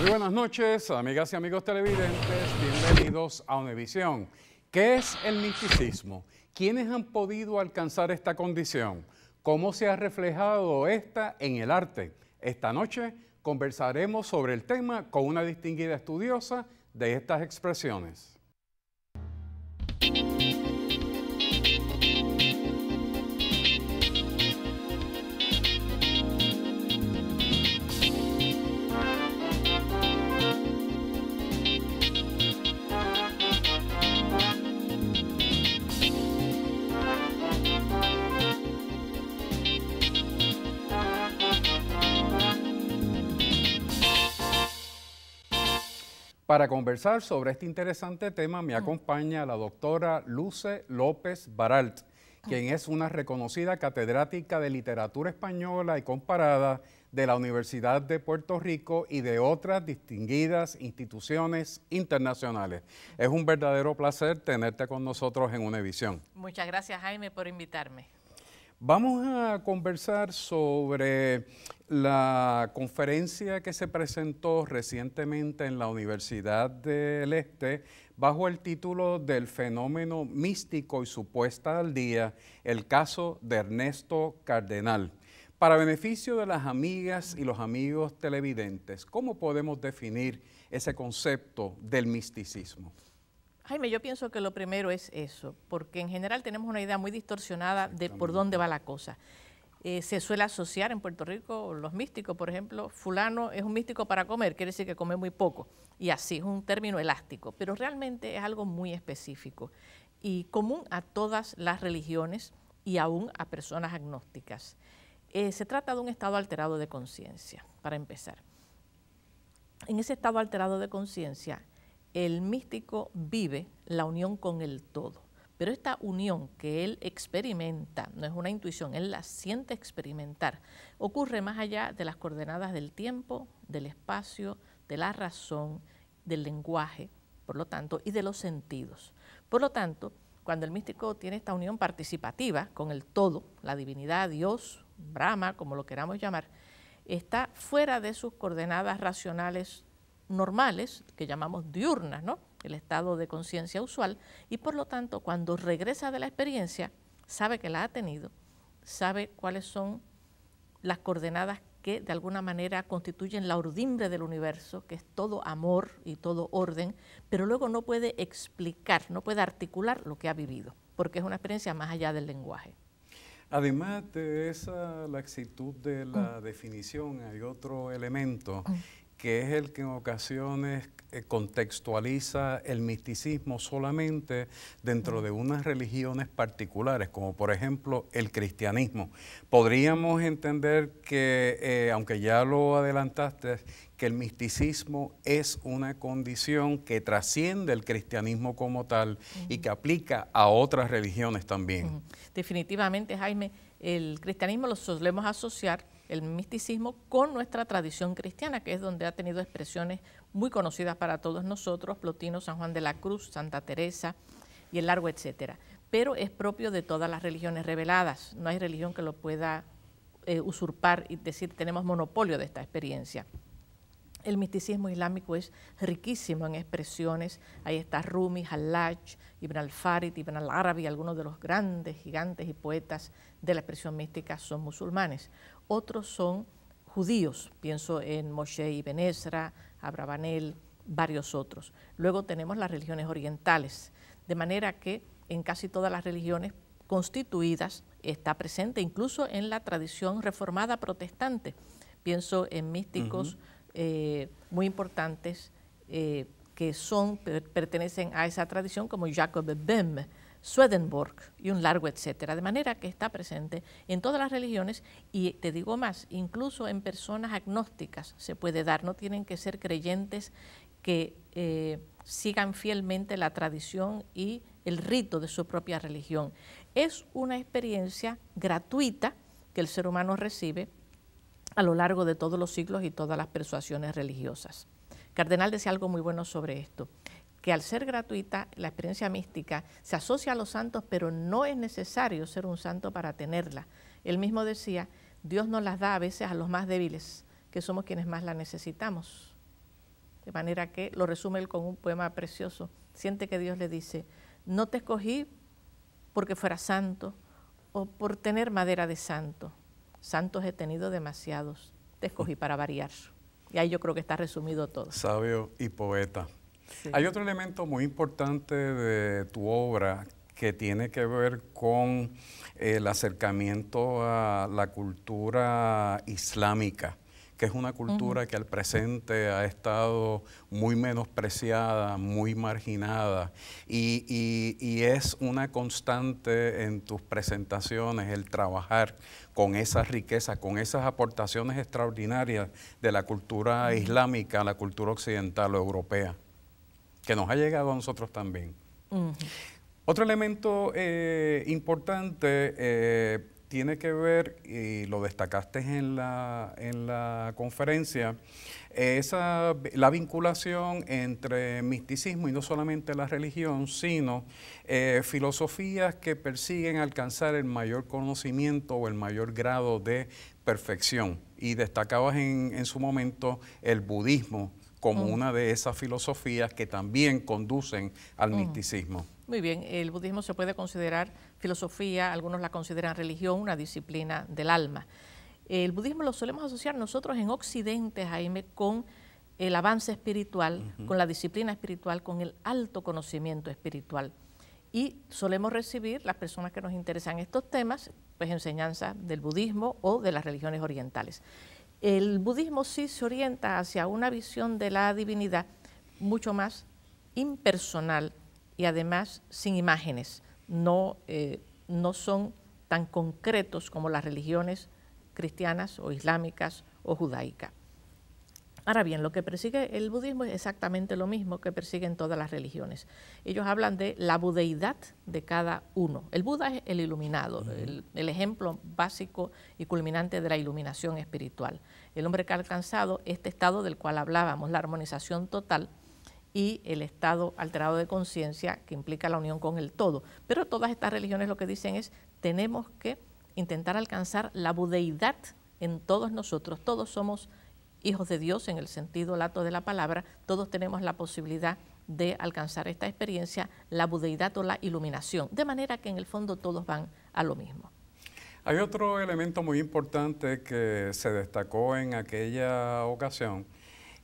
Muy buenas noches, amigas y amigos televidentes. Bienvenidos a Univisión. ¿Qué es el misticismo? ¿Quiénes han podido alcanzar esta condición? ¿Cómo se ha reflejado esta en el arte? Esta noche conversaremos sobre el tema con una distinguida estudiosa de estas expresiones. Para conversar sobre este interesante tema me ah. acompaña la doctora Luce López Baralt, ah. quien es una reconocida catedrática de literatura española y comparada de la Universidad de Puerto Rico y de otras distinguidas instituciones internacionales. Es un verdadero placer tenerte con nosotros en una edición Muchas gracias Jaime por invitarme. Vamos a conversar sobre la conferencia que se presentó recientemente en la Universidad del Este bajo el título del fenómeno místico y supuesta al día, el caso de Ernesto Cardenal. Para beneficio de las amigas y los amigos televidentes, ¿cómo podemos definir ese concepto del misticismo? Jaime, yo pienso que lo primero es eso, porque en general tenemos una idea muy distorsionada de por dónde va la cosa. Eh, se suele asociar en Puerto Rico los místicos, por ejemplo, fulano es un místico para comer, quiere decir que come muy poco, y así, es un término elástico, pero realmente es algo muy específico y común a todas las religiones y aún a personas agnósticas. Eh, se trata de un estado alterado de conciencia, para empezar. En ese estado alterado de conciencia, el místico vive la unión con el todo. Pero esta unión que él experimenta, no es una intuición, él la siente experimentar, ocurre más allá de las coordenadas del tiempo, del espacio, de la razón, del lenguaje, por lo tanto, y de los sentidos. Por lo tanto, cuando el místico tiene esta unión participativa con el todo, la divinidad, Dios, Brahma, como lo queramos llamar, está fuera de sus coordenadas racionales normales, que llamamos diurnas, ¿no? el estado de conciencia usual, y por lo tanto cuando regresa de la experiencia, sabe que la ha tenido, sabe cuáles son las coordenadas que de alguna manera constituyen la urdimbre del universo, que es todo amor y todo orden, pero luego no puede explicar, no puede articular lo que ha vivido, porque es una experiencia más allá del lenguaje. Además de esa laxitud de la mm. definición, hay otro elemento mm que es el que en ocasiones eh, contextualiza el misticismo solamente dentro de unas religiones particulares, como por ejemplo el cristianismo. Podríamos entender que, eh, aunque ya lo adelantaste, que el misticismo es una condición que trasciende el cristianismo como tal y que aplica a otras religiones también. Definitivamente, Jaime, el cristianismo lo solemos asociar el misticismo con nuestra tradición cristiana, que es donde ha tenido expresiones muy conocidas para todos nosotros, Plotino, San Juan de la Cruz, Santa Teresa y el largo etcétera. Pero es propio de todas las religiones reveladas, no hay religión que lo pueda eh, usurpar y decir tenemos monopolio de esta experiencia. El misticismo islámico es riquísimo en expresiones. Ahí está Rumi, Hallaj, Ibn al-Farid, Ibn al-Arabi, algunos de los grandes gigantes y poetas de la expresión mística son musulmanes otros son judíos, pienso en Moshe y Benesra, Abravanel, varios otros. Luego tenemos las religiones orientales, de manera que en casi todas las religiones constituidas está presente, incluso en la tradición reformada protestante. Pienso en místicos eh, muy importantes eh, que son, pertenecen a esa tradición, como Jacob Bem, Swedenborg y un largo etcétera, de manera que está presente en todas las religiones y te digo más, incluso en personas agnósticas se puede dar, no tienen que ser creyentes que eh, sigan fielmente la tradición y el rito de su propia religión. Es una experiencia gratuita que el ser humano recibe a lo largo de todos los siglos y todas las persuasiones religiosas. Cardenal decía algo muy bueno sobre esto que al ser gratuita, la experiencia mística se asocia a los santos, pero no es necesario ser un santo para tenerla. Él mismo decía, Dios nos las da a veces a los más débiles, que somos quienes más la necesitamos. De manera que lo resume él con un poema precioso. Siente que Dios le dice, no te escogí porque fuera santo o por tener madera de santo. Santos he tenido demasiados. Te escogí para variar. Y ahí yo creo que está resumido todo. Sabio y poeta. Hay otro elemento muy importante de tu obra que tiene que ver con el acercamiento a la cultura islámica, que es una cultura que al presente ha estado muy menospreciada, muy marginada, y, y, es una constante en tus presentaciones el trabajar con esas riquezas, con esas aportaciones extraordinarias de la cultura islámica a la cultura occidental o europea que nos ha llegado a nosotros también. Otro elemento eh, importante eh, tiene que ver, y lo destacaste en la, en la conferencia, esa, la vinculación entre misticismo y no solamente la religión, sino eh, filosofías que persiguen alcanzar el mayor conocimiento o el mayor grado de perfección. Y destacabas en, en su momento el budismo como una de esas filosofías que también conducen al misticismo. Muy bien, el budismo se puede considerar filosofía, algunos la consideran religión, una disciplina del alma. El budismo lo solemos asociar nosotros en Occidente, Jaime, con el avance espiritual, con la disciplina espiritual, con el alto conocimiento espiritual. Y solemos recibir, las personas que nos interesan estos temas, pues enseñanza del budismo o de las religiones orientales. El budismo sí se orienta hacia una visión de la divinidad mucho más impersonal y además sin imágenes. No, eh, son tan concretos como las religiones cristianas o islámicas o judaicas. Ahora bien, lo que persigue el budismo es exactamente lo mismo que persiguen todas las religiones. Ellos hablan de la budeidad de cada uno. El Buda es el iluminado, el, ejemplo básico y culminante de la iluminación espiritual. El hombre que ha alcanzado este estado del cual hablábamos, la armonización total, y el estado alterado de conciencia que implica la unión con el todo. Pero todas estas religiones lo que dicen es, tenemos que intentar alcanzar la budeidad en todos nosotros, todos somos hijos de Dios en el sentido lato de la palabra, todos tenemos la posibilidad de alcanzar esta experiencia, la budeidad o la iluminación, de manera que en el fondo todos van a lo mismo. Hay otro elemento muy importante que se destacó en aquella ocasión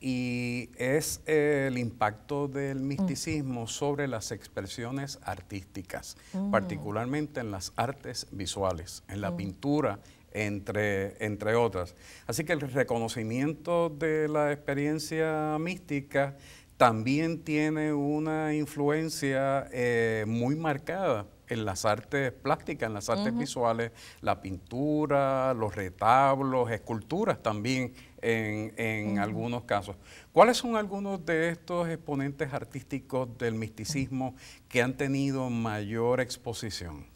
y es el impacto del mm. misticismo sobre las expresiones artísticas, mm. particularmente en las artes visuales, en la mm. pintura entre, entre otras. Así que el reconocimiento de la experiencia mística también tiene una influencia eh, muy marcada en las artes plásticas, en las artes visuales, la pintura, los retablos, esculturas también en, algunos casos. ¿Cuáles son algunos de estos exponentes artísticos del misticismo que han tenido mayor exposición?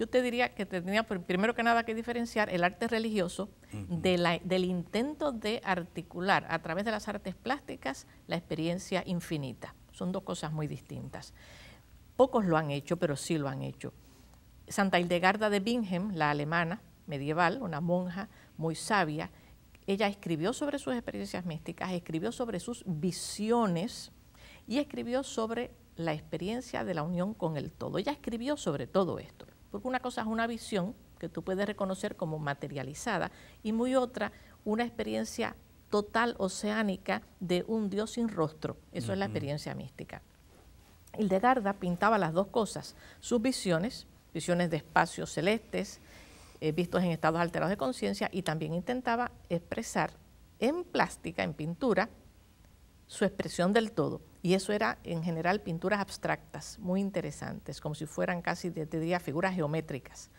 yo te diría que tenía primero que nada que diferenciar el arte religioso del intento de articular a través de las artes plásticas la experiencia infinita. Son dos cosas muy distintas. Pocos lo han hecho, pero sí lo han hecho. Santa Hildegarda de Bingen, la alemana medieval, una monja muy sabia, ella escribió sobre sus experiencias místicas, escribió sobre sus visiones y escribió sobre la experiencia de la unión con el todo. Ella escribió sobre todo esto. Porque una cosa es una visión que tú puedes reconocer como materializada y muy otra, una experiencia total oceánica de un Dios sin rostro. Eso es la experiencia mística. Hildegarda pintaba las dos cosas, sus visiones, visiones de espacios celestes, eh, vistos en estados alterados de conciencia, y también intentaba expresar en plástica, en pintura, su expresión del todo. Y eso era en general pinturas abstractas, muy interesantes, como si fueran casi, te diría, figuras geométricas.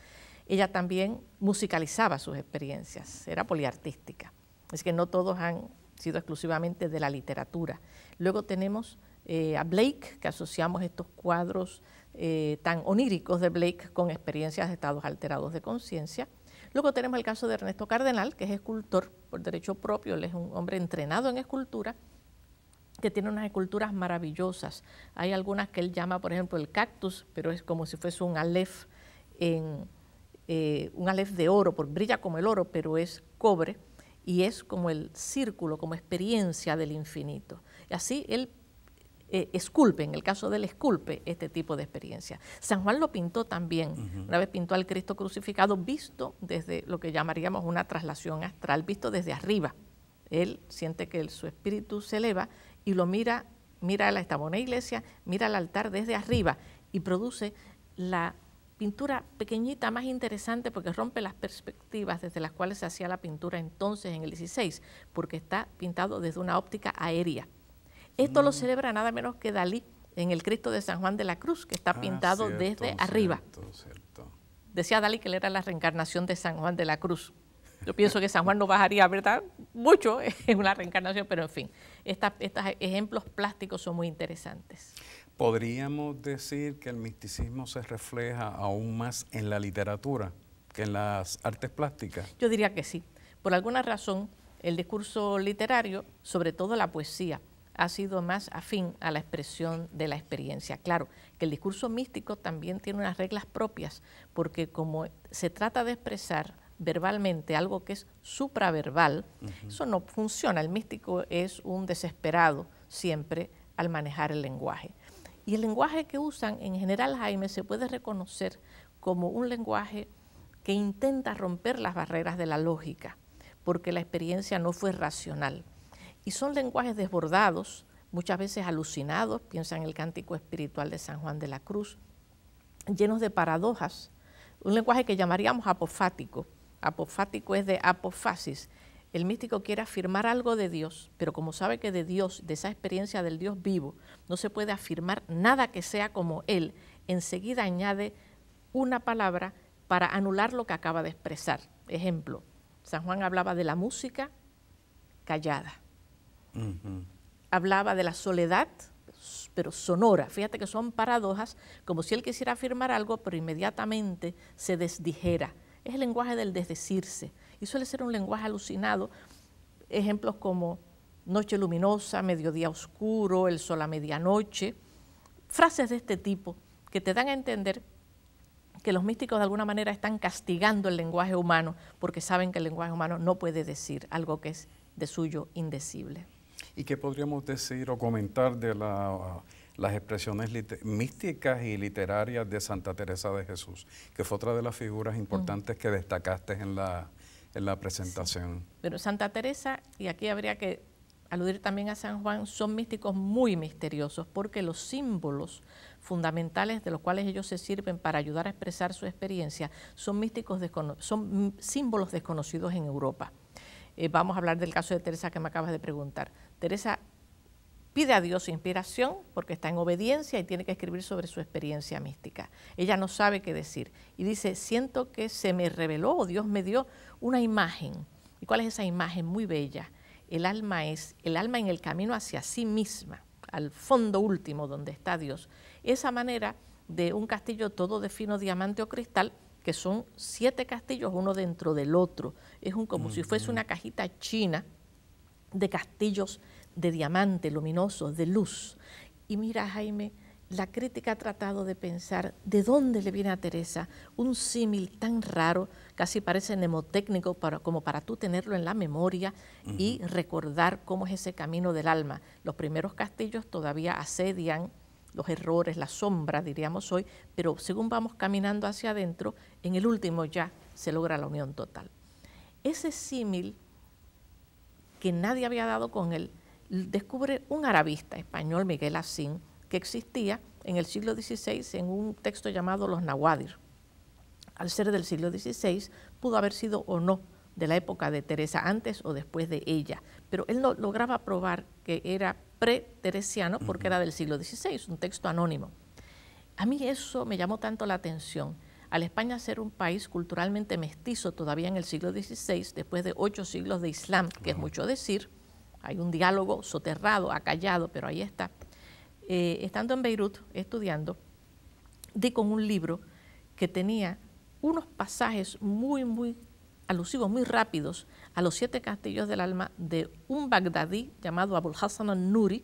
Ella también musicalizaba sus experiencias, era poliartística. Es que no todos han sido exclusivamente de la literatura. Luego tenemos eh, a Blake, que asociamos estos cuadros eh, tan oníricos de Blake con experiencias de estados alterados de conciencia. Luego tenemos el caso de Ernesto Cardenal, que es escultor por derecho propio, él es un hombre entrenado en escultura que tiene unas esculturas maravillosas. Hay algunas que él llama, por ejemplo, el cactus, pero es como si fuese un alef, en, eh, un alef de oro, porque brilla como el oro, pero es cobre y es como el círculo, como experiencia del infinito. Y así él eh, esculpe, en el caso del esculpe, este tipo de experiencia. San Juan lo pintó también, una vez pintó al Cristo crucificado visto desde lo que llamaríamos una traslación astral, visto desde arriba. Él siente que su espíritu se eleva y lo mira, mira la Estabona iglesia, mira el altar desde arriba y produce la pintura pequeñita más interesante porque rompe las perspectivas desde las cuales se hacía la pintura entonces en el 16, porque está pintado desde una óptica aérea. Esto lo mm. celebra nada menos que Dalí en el Cristo de San Juan de la Cruz, que está ah, pintado desde arriba. Decía Dalí que él era la reencarnación de San Juan de la Cruz. Yo pienso que San Juan no bajaría, ¿verdad? Mucho, en una reencarnación, pero en fin, estos ejemplos plásticos son muy interesantes. ¿Podríamos decir que el misticismo se refleja aún más en la literatura que en las artes plásticas? Yo diría que sí. Por alguna razón, el discurso literario, sobre todo la poesía, ha sido más afín a la expresión de la experiencia. Claro, que el discurso místico también tiene unas reglas propias, porque como se trata de expresar verbalmente algo que es supraverbal, eso no funciona. El místico es un desesperado siempre al manejar el lenguaje. Y el lenguaje que usan en general, Jaime, se puede reconocer como un lenguaje que intenta romper las barreras de la lógica, porque la experiencia no fue racional. Y son lenguajes desbordados, muchas veces alucinados, piensa en el cántico espiritual de San Juan de la Cruz, llenos de paradojas, un lenguaje que llamaríamos apofático, apofático es de apofasis. El místico quiere afirmar algo de Dios, pero como sabe que de Dios, de esa experiencia del Dios vivo, no se puede afirmar nada que sea como Él, enseguida añade una palabra para anular lo que acaba de expresar. Ejemplo, San Juan hablaba de la música callada. Hablaba de la soledad, pero sonora. Fíjate que son paradojas, como si él quisiera afirmar algo, pero inmediatamente se desdijera, es el lenguaje del desdecirse y suele ser un lenguaje alucinado. Ejemplos como noche luminosa, mediodía oscuro, el sol a medianoche, frases de este tipo que te dan a entender que los místicos de alguna manera están castigando el lenguaje humano porque saben que el lenguaje humano no puede decir algo que es de suyo indecible. ¿Y qué podríamos decir o comentar de la las expresiones místicas y literarias de Santa Teresa de Jesús, que fue otra de las figuras importantes que destacaste en la, en la presentación. Pero Santa Teresa, y aquí habría que aludir también a San Juan, son místicos muy misteriosos porque los símbolos fundamentales de los cuales ellos se sirven para ayudar a expresar su experiencia son místicos son símbolos desconocidos en Europa. Eh, vamos a hablar del caso de Teresa que me acabas de preguntar. Teresa pide a Dios inspiración porque está en obediencia y tiene que escribir sobre su experiencia mística. Ella no sabe qué decir y dice, siento que se me reveló o Dios me dio una imagen. ¿Y cuál es esa imagen muy bella? El alma es el alma en el camino hacia sí misma, al fondo último donde está Dios. Esa manera de un castillo todo de fino diamante o cristal que son siete castillos uno dentro del otro. Es un, como si fuese una cajita china de castillos de diamante luminoso, de luz. Y mira, Jaime, la crítica ha tratado de pensar de dónde le viene a Teresa un símil tan raro, casi parece mnemotécnico para, como para tú tenerlo en la memoria y recordar cómo es ese camino del alma. Los primeros castillos todavía asedian los errores, la sombra, diríamos hoy, pero según vamos caminando hacia adentro, en el último ya se logra la unión total. Ese símil que nadie había dado con él, descubre un arabista español, Miguel Asín, que existía en el siglo XVI en un texto llamado Los Nahuadir. Al ser del siglo XVI, pudo haber sido o no de la época de Teresa antes o después de ella, pero él no lograba probar que era pre-teresiano porque era del siglo XVI, un texto anónimo. A mí eso me llamó tanto la atención. Al España ser un país culturalmente mestizo todavía en el siglo XVI, después de ocho siglos de Islam, que es mucho decir, hay un diálogo soterrado, acallado, pero ahí está. Eh, estando en Beirut estudiando, di con un libro que tenía unos pasajes muy, muy alusivos, muy rápidos a los siete castillos del alma de un bagdadí llamado Abul Hassan al-Nuri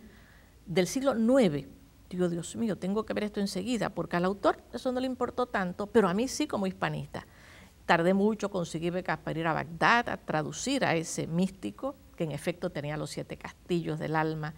del siglo IX. Digo, Dios mío, tengo que ver esto enseguida, porque al autor eso no le importó tanto, pero a mí sí como hispanista. Tardé mucho, conseguí becas para ir a Bagdad a traducir a ese místico que en efecto tenía los siete castillos del alma,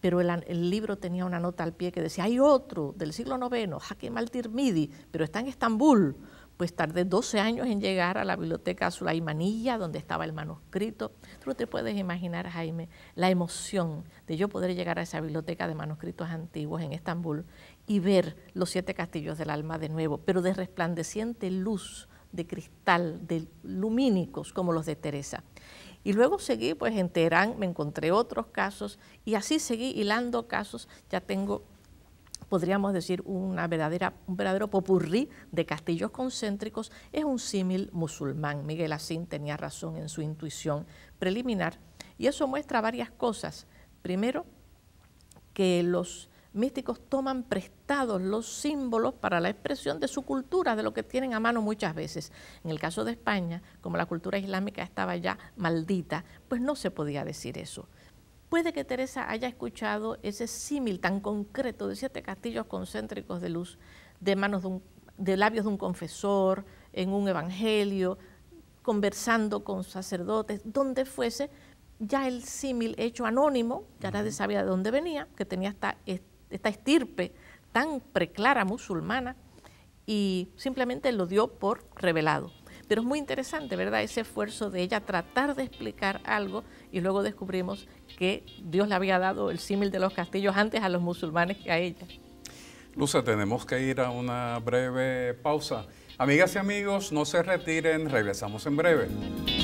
pero el, libro tenía una nota al pie que decía, hay otro del siglo IX, Hakim al-Tirmidhi, pero está en Estambul. Pues tardé 12 años en llegar a la biblioteca Sulaimanilla, donde estaba el manuscrito. Tú te puedes imaginar, Jaime, la emoción de yo poder llegar a esa biblioteca de manuscritos antiguos en Estambul y ver los siete castillos del alma de nuevo, pero de resplandeciente luz, de cristal, de lumínicos, como los de Teresa. Y luego seguí, pues en Teherán me encontré otros casos y así seguí hilando casos. Ya tengo, podríamos decir, una verdadera, un verdadero popurrí de castillos concéntricos. Es un símil musulmán. Miguel Asín tenía razón en su intuición preliminar. Y eso muestra varias cosas. Primero, que los místicos toman prestados los símbolos para la expresión de su cultura, de lo que tienen a mano muchas veces. En el caso de España, como la cultura islámica estaba ya maldita, pues no se podía decir eso. Puede que Teresa haya escuchado ese símil tan concreto de siete castillos concéntricos de luz, de manos de, labios de un confesor, en un evangelio, conversando con sacerdotes, donde fuese, ya el símil hecho anónimo, ya nadie sabía de dónde venía, que tenía hasta esta estirpe tan preclara musulmana y simplemente lo dio por revelado. Pero es muy interesante, ¿verdad? Ese esfuerzo de ella tratar de explicar algo y luego descubrimos que Dios le había dado el símil de los castillos antes a los musulmanes que a ella. Luce, tenemos que ir a una breve pausa. Amigas y amigos, no se retiren, regresamos en breve.